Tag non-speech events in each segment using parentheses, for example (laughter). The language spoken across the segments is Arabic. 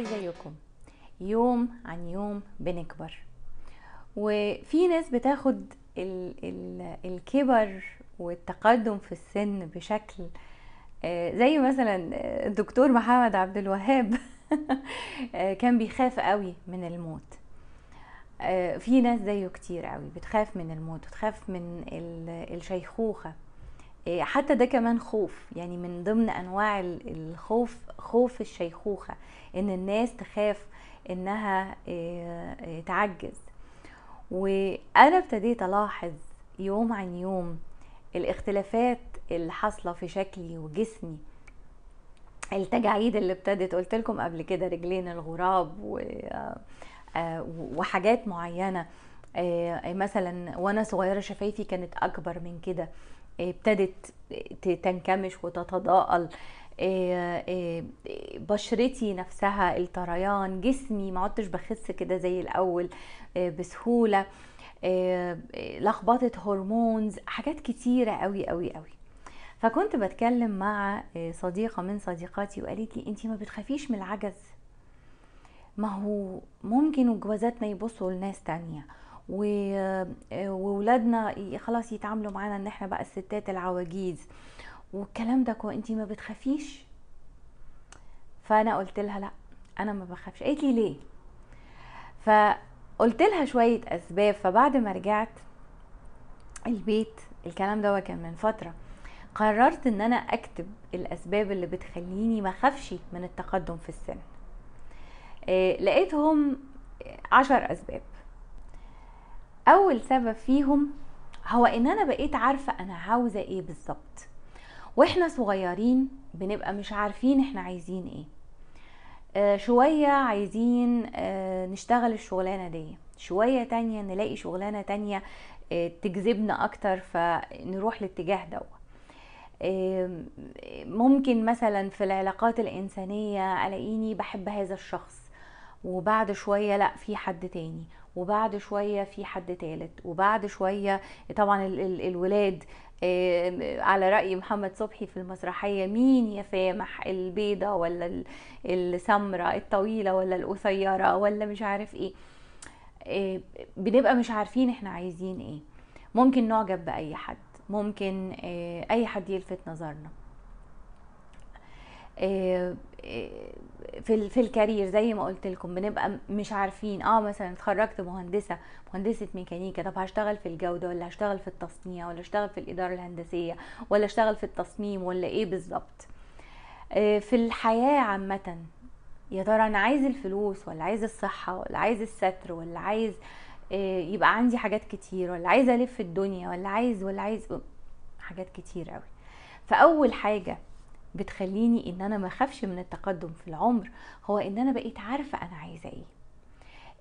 ازيكم إيه يوم عن يوم بنكبر وفي ناس بتاخد ال ال الكبر والتقدم في السن بشكل آه، زي مثلا آه، الدكتور محمد عبد الوهاب (laughs) آه، كان بيخاف قوي من الموت في ناس زيه كتير قوي بتخاف من الموت بتخاف من الشيخوخه إيه، حتى ده كمان خوف يعني من ضمن انواع الخوف خوف الشيخوخه ان الناس تخاف انها إيه، إيه، تعجز وانا ابتديت الاحظ يوم عن يوم الاختلافات اللي حاصله في شكلي وجسمي التجاعيد اللي ابتدت قلت لكم قبل كده رجلين الغراب آه، وحاجات معينه مثلا وانا صغيره شفايفي كانت اكبر من كده ابتدت تنكمش وتتضاءل آه، آه، بشرتي نفسها الطريان جسمي ما عدتش بخس كده زي الاول آه، بسهوله لخبطه هرمونز حاجات كتيره قوي قوي قوي فكنت بتكلم مع صديقه من صديقاتي وقالت لي انت ما بتخافيش من العجز ما هو ممكن جوازاتنا يبصوا لناس تانية آه، وولادنا خلاص يتعاملوا معانا ان احنا بقى الستات العواجيز والكلام ده انت ما بتخافيش فانا قلت لها لا انا ما بخافش قالت لي ليه فقلت لها شويه اسباب فبعد ما رجعت البيت الكلام ده كان من فتره قررت ان انا اكتب الاسباب اللي بتخليني ما اخافش من التقدم في السن آه، لقيتهم عشر اسباب اول سبب فيهم هو ان انا بقيت عارفه انا عاوزه ايه بالظبط واحنا صغيرين بنبقى مش عارفين احنا عايزين ايه آه شويه عايزين آه نشتغل الشغلانه دي شويه تانية نلاقي شغلانه تانية آه تجذبنا اكتر فنروح ده دوت ممكن مثلا في العلاقات الإنسانية ألاقيني بحب هذا الشخص وبعد شويه لا في حد تاني وبعد شويه في حد تالت وبعد شويه طبعا ال ال الولاد على رأي محمد صبحي في المسرحية مين يا فامح البيضة ولا السمرة الطويلة ولا القصيرة ولا مش عارف ايه بنبقى مش عارفين احنا عايزين ايه ممكن نعجب بأي حد ممكن اي حد يلفت نظرنا آه، آه، في في الكارير زي ما قلت لكم بنبقى مش عارفين اه مثلا اتخرجت مهندسه مهندسه ميكانيكا طب هشتغل في الجوده ولا هشتغل في التصنيع ولا هشتغل في الاداره الهندسيه ولا اشتغل في التصميم ولا ايه بالظبط آه، في الحياه عامه يا ترى انا عايز الفلوس ولا عايز الصحه ولا عايز الستر ولا عايز يبقى عندي حاجات كتير ولا عايز الف الدنيا ولا عايز ولا عايز حاجات كتير قوي فاول حاجه بتخليني ان انا ما اخافش من التقدم في العمر هو ان انا بقيت عارفه انا عايزه ايه,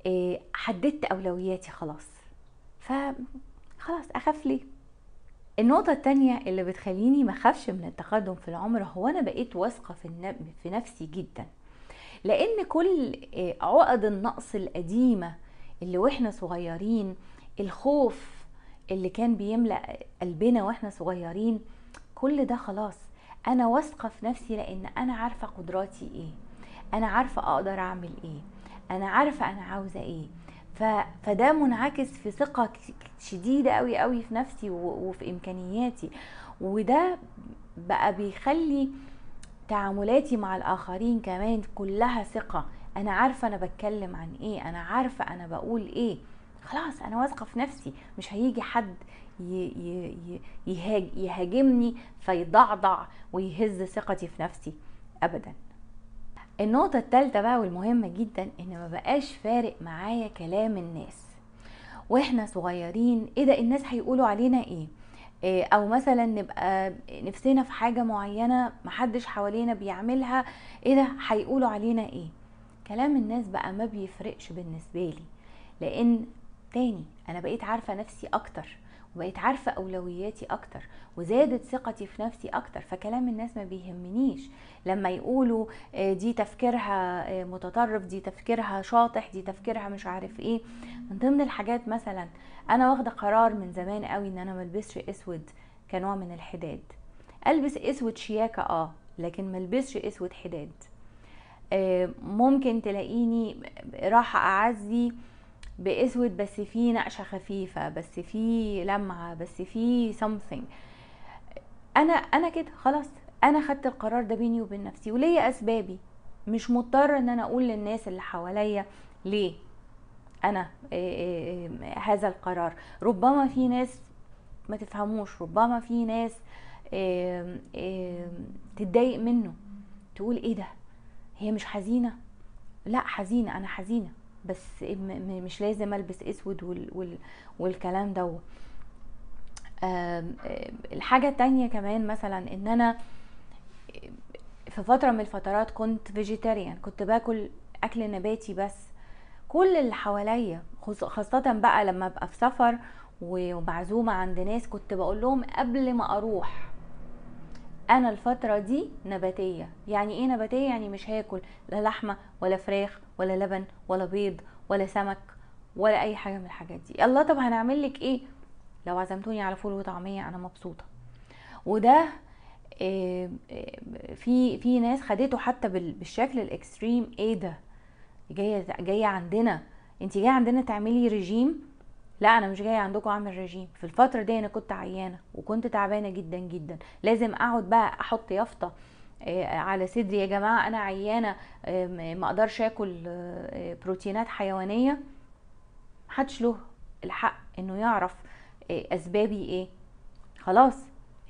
آه، حددت اولوياتي خلاص ف خلاص اخاف ليه النقطة التانية اللي بتخليني ما اخافش من التقدم في العمر هو انا بقيت واثقة في, في نفسي جدا لان كل آه، عقد النقص القديمة اللي واحنا صغيرين الخوف اللي كان بيملأ قلبنا واحنا صغيرين كل ده خلاص انا واثقه في نفسي لان انا عارفه قدراتي ايه انا عارفه اقدر اعمل ايه انا عارفه انا عاوزه ايه ف... فده منعكس في ثقه شديده قوي قوي في نفسي و... وفي امكانياتي وده بقى بيخلي تعاملاتي مع الاخرين كمان كلها ثقه انا عارفه انا بتكلم عن ايه انا عارفه انا بقول ايه خلاص انا واثقه في نفسي مش هيجي حد يهاجمني فيضعضع ويهز ثقتي في نفسي ابدا النقطة التالتة بقى والمهمة جدا ان ما بقاش فارق معايا كلام الناس واحنا صغيرين ايه ده الناس هيقولوا علينا ايه آه، او مثلا نبقى نفسنا في حاجه معينه محدش حوالينا بيعملها ايه ده هيقولوا علينا ايه كلام الناس بقى ما بيفرقش بالنسبه لي لان تاني انا بقيت عارفه نفسي اكتر وبقيت عارفة أولوياتي أكتر وزادت ثقتي في نفسي أكتر فكلام الناس ما بيهمنيش لما يقولوا آه، دي تفكيرها آه، متطرف دي تفكيرها شاطح دي تفكيرها مش عارف إيه من ضمن الحاجات مثلا أنا واخدة قرار من زمان قوي إن أنا ملبسش أسود كنوع من الحداد ألبس أسود شياكة آه لكن ملبسش أسود حداد آه، ممكن تلاقيني راح أعزي باسود بس في نقشه خفيفه بس في لمعه بس في something انا انا كده خلاص انا خدت القرار ده بيني وبين نفسي وليا اسبابي مش مضطر ان انا اقول للناس اللي حواليا ليه انا إيه إيه هذا القرار ربما في ناس ما تفهموش ربما في ناس إيه تتضايق منه تقول ايه ده هي مش حزينه لا حزينه انا حزينه بس مش لازم البس اسود والكلام ده الحاجة التانية كمان مثلا ان انا في فترة من الفترات كنت فيجيتاريان كنت باكل اكل نباتي بس كل اللي حواليا خاصة بقى لما ابقى في سفر ومعزومة عند ناس كنت بقول لهم قبل ما اروح انا الفتره دي نباتيه يعني ايه نباتيه يعني مش هاكل لا لحمه ولا فراخ ولا لبن ولا بيض ولا سمك ولا اي حاجه من الحاجات دي الله طب هنعمل لك ايه لو عزمتوني على فول وطعميه انا مبسوطه وده آه، آه، في في ناس خدته حتى بالشكل الاكستريم ايه ده جايه جايه عندنا انت جايه عندنا تعملي ريجيم لا انا مش جايه عندكم اعمل رجيم في الفتره دي انا كنت عيانه وكنت تعبانه جدا جدا لازم اقعد بقى احط يافطه آه، على صدري يا جماعه انا عيانه آه، ما اقدرش اكل آه، بروتينات حيوانيه محدش له الحق انه يعرف اسبابي ايه خلاص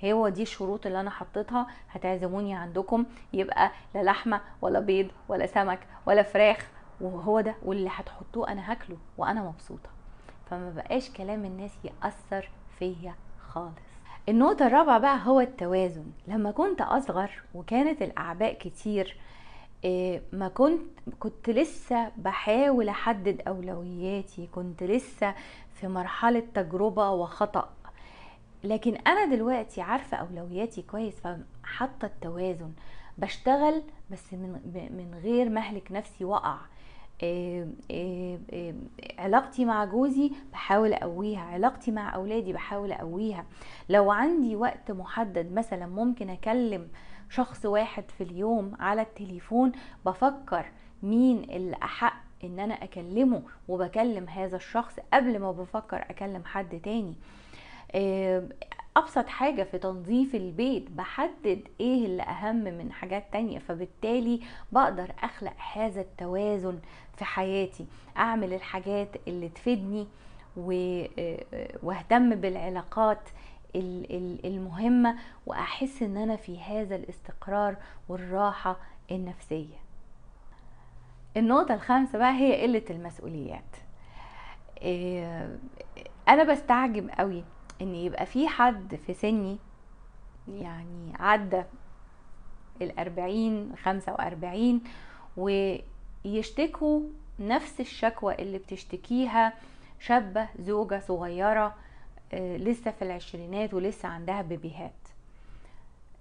هو دي الشروط اللي انا حطيتها هتعزموني عندكم يبقى لا لحمه ولا بيض ولا سمك ولا فراخ وهو ده واللي هتحطوه انا هاكله وانا مبسوطه فما بقاش كلام الناس يأثر فيا خالص النقطة الرابعة بقى هو التوازن لما كنت أصغر وكانت الأعباء كتير آه، ما كنت كنت لسه بحاول أحدد أولوياتي كنت لسه في مرحلة تجربة وخطأ لكن أنا دلوقتي عارفة أولوياتي كويس فحط التوازن بشتغل بس من, من غير مهلك نفسي وقع آه، آه، آه، علاقتي مع جوزي بحاول اقويها علاقتي مع اولادي بحاول اقويها لو عندي وقت محدد مثلا ممكن اكلم شخص واحد في اليوم على التليفون بفكر مين اللي احق ان انا اكلمه وبكلم هذا الشخص قبل ما بفكر اكلم حد تاني ابسط حاجه في تنظيف البيت بحدد ايه اللي اهم من حاجات تانية فبالتالي بقدر اخلق هذا التوازن في حياتي اعمل الحاجات اللي تفيدني آه، واهتم بالعلاقات المهمه واحس ان انا في هذا الاستقرار والراحه النفسيه النقطه الخامسه بقى هي قله المسؤوليات آه، انا بستعجب قوي ان يبقى في حد في سني يعني عدى الأربعين خمسة وأربعين ويشتكوا نفس الشكوى اللي بتشتكيها شابة زوجة صغيرة آه، لسه في العشرينات ولسه عندها بيبيهات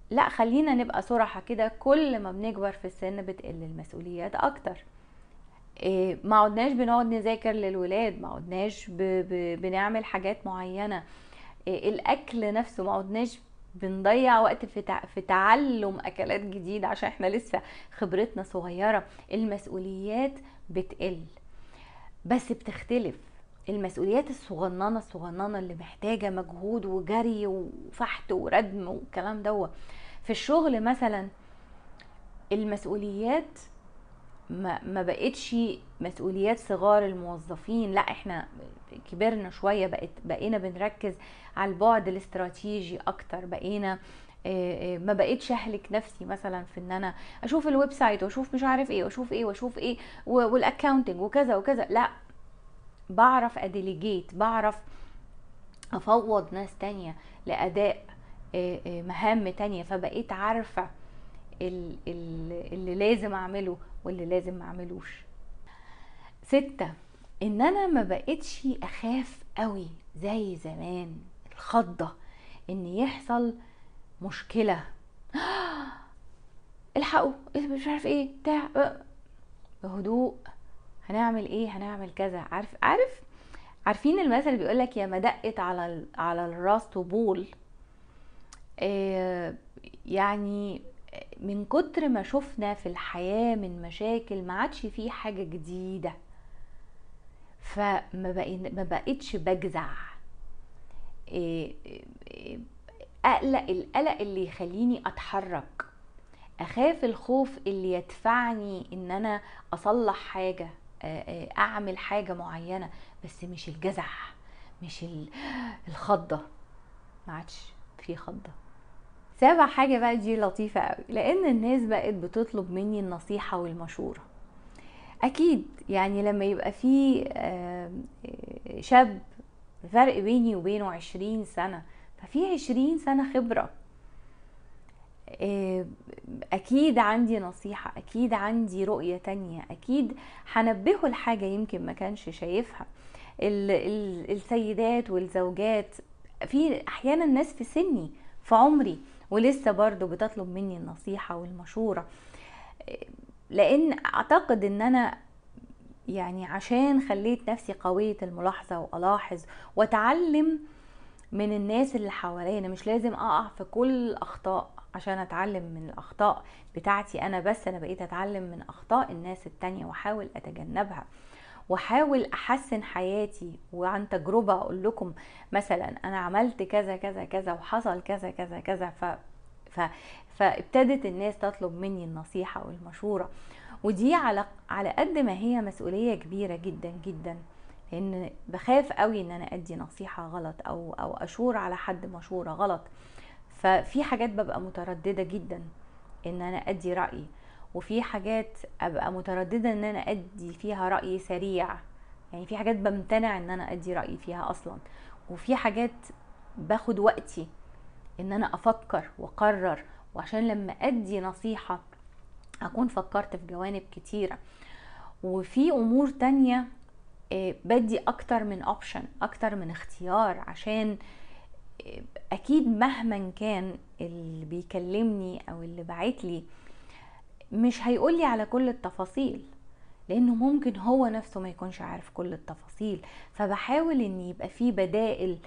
لا خلينا نبقى صراحة كده كل ما بنكبر في السن بتقل المسؤوليات أكتر آه، ما عدناش بنقعد نذاكر للولاد ما عدناش بنعمل حاجات معينة الاكل نفسه ما عدناش بنضيع وقت في في تعلم اكلات جديده عشان احنا لسه خبرتنا صغيره المسؤوليات بتقل بس بتختلف المسؤوليات الصغننه الصغننه اللي محتاجه مجهود وجري وفحت وردم والكلام دوت في الشغل مثلا المسؤوليات ما بقتش مسؤوليات صغار الموظفين لا احنا كبرنا شويه بقت بقينا بنركز على البعد الاستراتيجي اكتر بقينا آه، آه، ما بقتش اهلك نفسي مثلا في ان انا اشوف الويب سايت واشوف مش عارف ايه واشوف ايه واشوف ايه والاكونتنج وكذا وكذا لا بعرف اديليجيت بعرف افوض ناس تانية لاداء آه، مهام تانية فبقيت عارفة اللي لازم اعمله واللي لازم ما اعملوش ستة ان انا ما بقتش اخاف قوي زي زمان الخضه ان يحصل مشكله (gasps) الحقوا مش عارف ايه بتاع بهدوء هنعمل ايه هنعمل كذا عارف عارف عارفين المثل اللي بيقولك يا ما دقت على على الراس طبول آه، يعني من كتر ما شفنا في الحياه من مشاكل ما عادش في حاجه جديده فما ما بقتش بجزع اقلق إيه، إيه، إيه، القلق اللي يخليني اتحرك اخاف الخوف اللي يدفعني ان انا اصلح حاجه آه، آه، اعمل حاجه معينه بس مش الجزع مش الخضه ما عادش في خضه سابع حاجه بقى دي لطيفه قوي لان الناس بقت بتطلب مني النصيحه والمشوره اكيد يعني لما يبقى في شاب فرق بيني وبينه عشرين سنة ففي عشرين سنة خبرة اكيد عندي نصيحة اكيد عندي رؤية تانية اكيد هنبهه لحاجة يمكن ما كانش شايفها السيدات والزوجات في احيانا ناس في سني في عمري ولسه برضو بتطلب مني النصيحة والمشورة لان اعتقد ان انا يعني عشان خليت نفسي قوية الملاحظة والاحظ واتعلم من الناس اللي حوالينا مش لازم اقع في كل أخطاء عشان اتعلم من الاخطاء بتاعتي انا بس انا بقيت اتعلم من اخطاء الناس التانية واحاول اتجنبها واحاول احسن حياتي وعن تجربه اقول لكم مثلا انا عملت كذا كذا كذا وحصل كذا كذا كذا فابتدت الناس تطلب مني النصيحة والمشورة ودي على على قد ما هي مسؤولية كبيرة جدا جدا لان بخاف قوي ان انا ادي نصيحة غلط او او اشور على حد مشورة غلط ففي حاجات ببقى مترددة جدا ان انا ادي رأيي وفي حاجات ابقى مترددة ان انا ادي فيها رأي سريع يعني في حاجات بمتنع ان انا ادي رأيي فيها اصلا وفي حاجات باخد وقتي ان انا افكر واقرر وعشان لما ادي نصيحه اكون فكرت في جوانب كتيره وفي امور تانية آه، بدي اكتر من اوبشن اكتر من اختيار عشان آه، اكيد مهما كان اللي بيكلمني او اللي بعتلي مش هيقولي على كل التفاصيل لانه ممكن هو نفسه ما يكونش عارف كل التفاصيل فبحاول ان يبقى في بدائل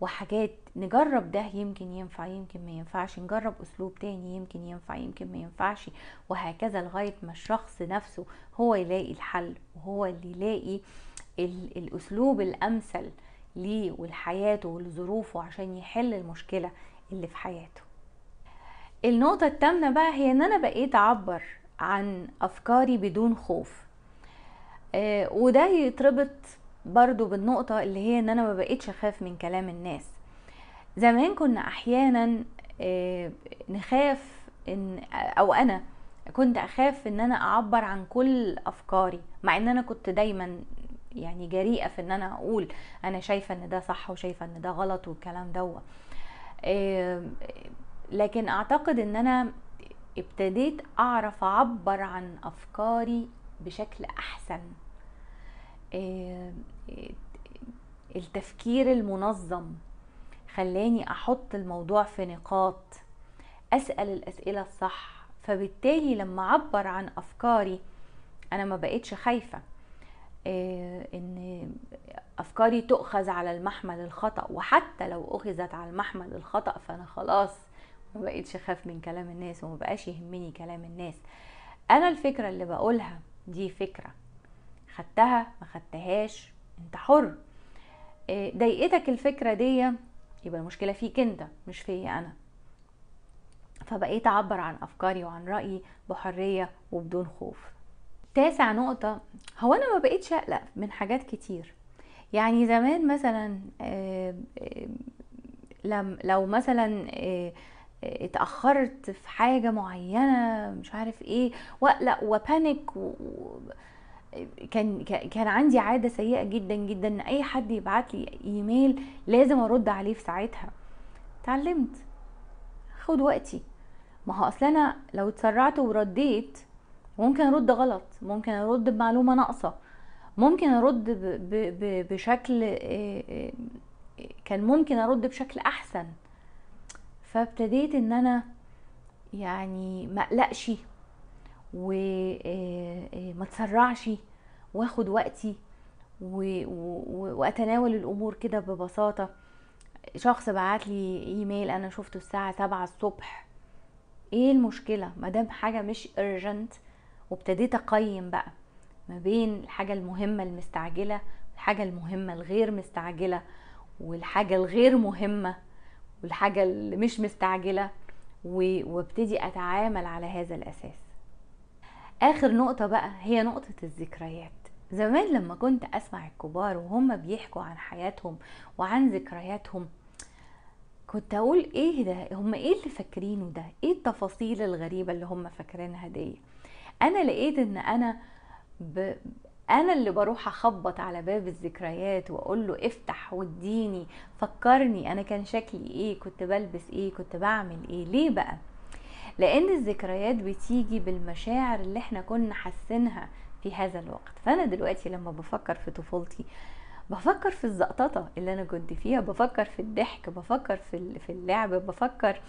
وحاجات نجرب ده يمكن ينفع يمكن ما ينفعش نجرب اسلوب تاني يمكن ينفع يمكن ما ينفعش وهكذا لغاية ما الشخص نفسه هو يلاقي الحل وهو اللي يلاقي الاسلوب الامثل ليه ولحياته ولظروفه عشان يحل المشكلة اللي في حياته النقطة التامنة بقى هي ان انا بقيت اعبر عن افكاري بدون خوف آه، وده يتربط برضو بالنقطة اللي هي ان انا ما بقيتش اخاف من كلام الناس زمان كنا احيانا آه، نخاف ان او انا كنت اخاف ان انا اعبر عن كل افكاري مع ان انا كنت دايما يعني جريئة في ان انا اقول انا شايفة ان ده صح وشايفة ان ده غلط والكلام ده آه، لكن اعتقد ان انا ابتديت اعرف اعبر عن افكاري بشكل احسن آه، التفكير المنظم خلاني احط الموضوع في نقاط اسال الاسئله الصح فبالتالي لما اعبر عن افكاري انا ما بقتش خايفه آه، ان افكاري تؤخذ على المحمل الخطا وحتى لو اخذت على المحمل الخطا فانا خلاص ما بقتش اخاف من كلام الناس وما بقاش يهمني كلام الناس انا الفكره اللي بقولها دي فكره خدتها ما خدتهاش انت حر آه، ضايقتك الفكره دي يبقى المشكله فيك انت مش فيا انا فبقيت اعبر عن افكاري وعن رايي بحريه وبدون خوف تاسع نقطه هو انا ما بقيتش اقلق من حاجات كتير يعني زمان مثلا آه، آه، لو مثلا اتاخرت في حاجه معينه مش عارف ايه واقلق وبانيك و... كان كان عندي عاده سيئه جدا جدا ان اي حد يبعت لي ايميل لازم ارد عليه في ساعتها اتعلمت خد وقتي ما هو اصل انا لو اتسرعت ورديت ممكن ارد غلط ممكن ارد بمعلومه ناقصه ممكن ارد ب ب ب بشكل آه، آه، كان ممكن ارد بشكل احسن فابتديت ان انا يعني ما اقلقش وما آه، آه، تسرعش واخد وقتي واتناول الامور كده ببساطه شخص بعت لي ايميل انا شفته الساعه سبعة الصبح ايه المشكله مادام حاجه مش urgent وابتديت اقيم بقى ما بين الحاجه المهمه المستعجله والحاجه المهمه الغير مستعجله والحاجه الغير مهمه والحاجه اللي مش مستعجله وابتدي اتعامل على هذا الاساس اخر نقطة بقى هي نقطة الذكريات زمان لما كنت اسمع الكبار وهم بيحكوا عن حياتهم وعن ذكرياتهم كنت اقول ايه ده هم ايه اللي فاكرينه ده ايه التفاصيل الغريبة اللي هم فاكرينها دي انا لقيت ان انا ب... انا اللي بروح اخبط على باب الذكريات واقول له افتح واديني فكرني انا كان شكلي ايه كنت بلبس ايه كنت بعمل ايه ليه بقى لان الذكريات بتيجي بالمشاعر اللي احنا كنا حاسينها في هذا الوقت فانا دلوقتي لما بفكر في طفولتي بفكر في الزقططه اللي انا كنت فيها بفكر في الضحك بفكر في في اللعب بفكر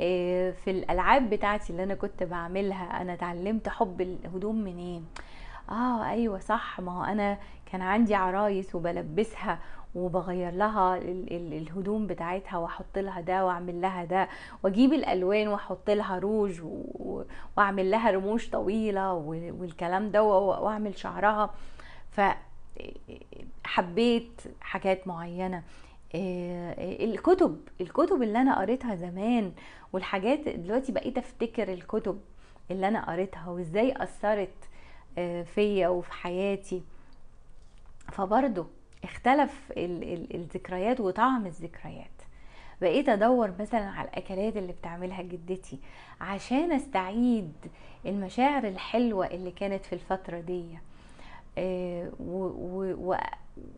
آه، في الالعاب بتاعتي اللي انا كنت بعملها انا اتعلمت حب الهدوم منين اه ايوه صح ما هو انا كان عندي عرايس وبلبسها وبغير لها الهدوم بتاعتها واحط لها ده واعمل لها ده واجيب الالوان واحط لها روج واعمل لها رموش طويله والكلام ده واعمل شعرها فحبيت حاجات معينه آه، الكتب الكتب اللي انا قريتها زمان والحاجات دلوقتي بقيت افتكر الكتب اللي انا قريتها وازاي اثرت آه، فيا وفي حياتي فبرضه اختلف ال ال الذكريات وطعم الذكريات بقيت ادور مثلا على الاكلات اللي بتعملها جدتي عشان استعيد المشاعر الحلوه اللي كانت في الفتره دي آه،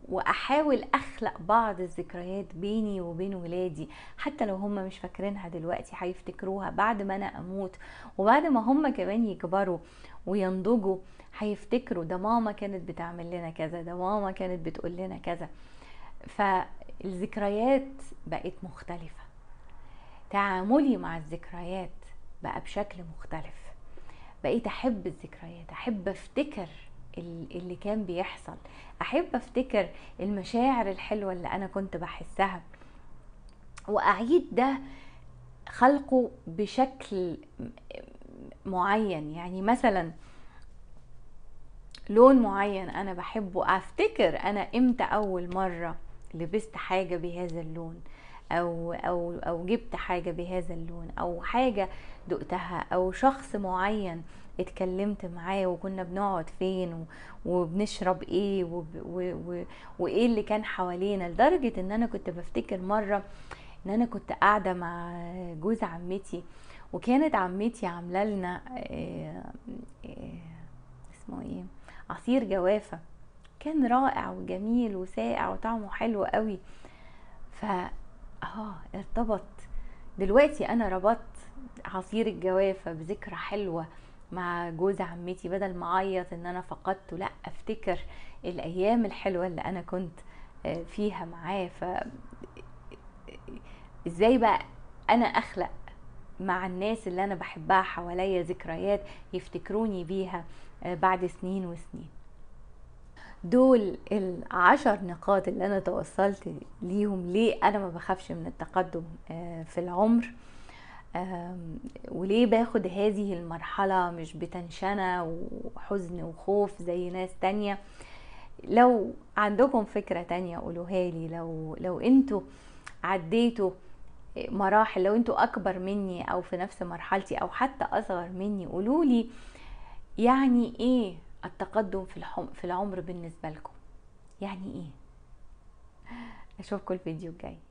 واحاول اخلق بعض الذكريات بيني وبين ولادي حتى لو هم مش فاكرينها دلوقتي هيفتكروها بعد ما انا اموت وبعد ما هم كمان يكبروا وينضجوا هيفتكروا ده ماما كانت بتعمل لنا كذا ده ماما كانت بتقول لنا كذا فالذكريات بقت مختلفة تعاملي مع الذكريات بقى بشكل مختلف بقيت احب الذكريات احب افتكر اللي كان بيحصل احب افتكر المشاعر الحلوه اللي انا كنت بحسها واعيد ده خلقه بشكل معين يعني مثلا لون معين انا بحبه افتكر انا امتى اول مره لبست حاجه بهذا اللون او او او جبت حاجه بهذا اللون او حاجه دقتها او شخص معين اتكلمت معاه وكنا بنقعد فين وبنشرب ايه وب و وايه اللي كان حوالينا لدرجه ان انا كنت بفتكر مره ان انا كنت قاعده مع جوز عمتي آه وكانت عمتي عامله لنا آه، آه، اسمه ايه عصير جوافه كان رائع وجميل وساقع وطعمه حلو قوي ف اه ارتبط دلوقتي انا ربطت عصير الجوافه بذكرى حلوه مع جوز عمتي بدل ما اعيط ان انا فقدته لا افتكر الايام الحلوه اللي انا كنت آه، فيها معاه ف ازاي بقى انا اخلق مع الناس اللي انا بحبها حواليا ذكريات يفتكروني بيها آه، بعد سنين وسنين دول العشر نقاط اللي انا توصلت ليهم ليه انا ما بخافش من التقدم آه، في العمر وليه باخد هذه المرحلة مش بتنشنة وحزن وخوف زي ناس تانية لو عندكم فكرة تانية قولوها لي لو, لو انتوا عديتوا مراحل لو انتوا اكبر مني او في نفس مرحلتي او حتى اصغر مني قولولي يعني ايه التقدم في الحم... في العمر بالنسبه لكم يعني ايه اشوفكم الفيديو الجاي